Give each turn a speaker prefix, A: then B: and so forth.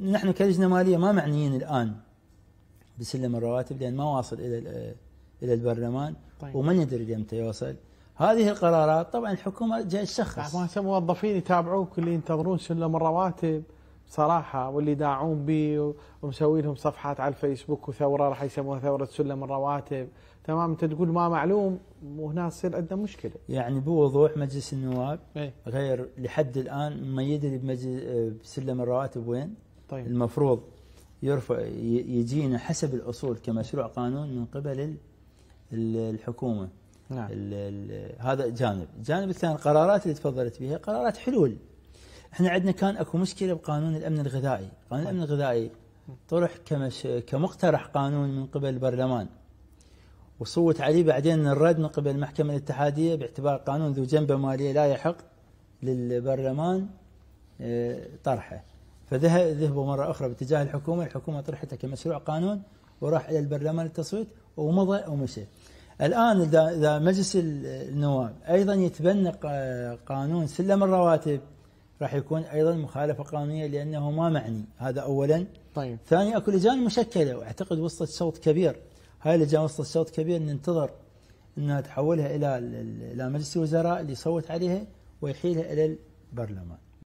A: نحن كلجنه ماليه ما معنيين الان بسلم الرواتب لان ما واصل الى الى البرلمان طيب. وما ندري متى يوصل هذه القرارات طبعا الحكومه
B: جاي تشخص ما موظفين يتابعوك اللي ينتظرون سلم الرواتب صراحة واللي داعون بي ومسوي لهم صفحات على الفيسبوك وثورة راح يسموها ثورة سلم الرواتب تمام أنت تقول ما معلوم وهنا تصير عندنا مشكلة
A: يعني بوضوح مجلس النواب إيه. غير لحد الآن ما يدري بمجلس بسلم الرواتب وين طيب. المفروض يرفع يجينا حسب الأصول كمشروع قانون من قبل الحكومة نعم. هذا جانب الجانب الثاني القرارات اللي تفضلت بها قرارات حلول احنا عندنا كان اكو مشكله بقانون الامن الغذائي قانون الامن الغذائي طرح كمش كمقترح قانون من قبل البرلمان وصوت عليه بعدين الرد من قبل المحكمه الاتحاديه باعتبار قانون ذو جنبه ماليه لا يحق للبرلمان آه، طرحه فذهبوا مرة أخرى باتجاه الحكومة الحكومة طرحته كمشروع قانون وراح إلى البرلمان للتصويت ومضى ومشى الآن إذا مجلس النواب أيضا يتبنى قانون سلم الرواتب راح يكون أيضا مخالفة قانونية لأنه ما معني هذا أولا طيب ثانيا اكو لجان مشكله واعتقد وصلت صوت كبير هاي اللجان وصلت صوت كبير ننتظر انها تحولها الى الى مجلس الوزراء اللي يصوت عليها ويحيلها الى البرلمان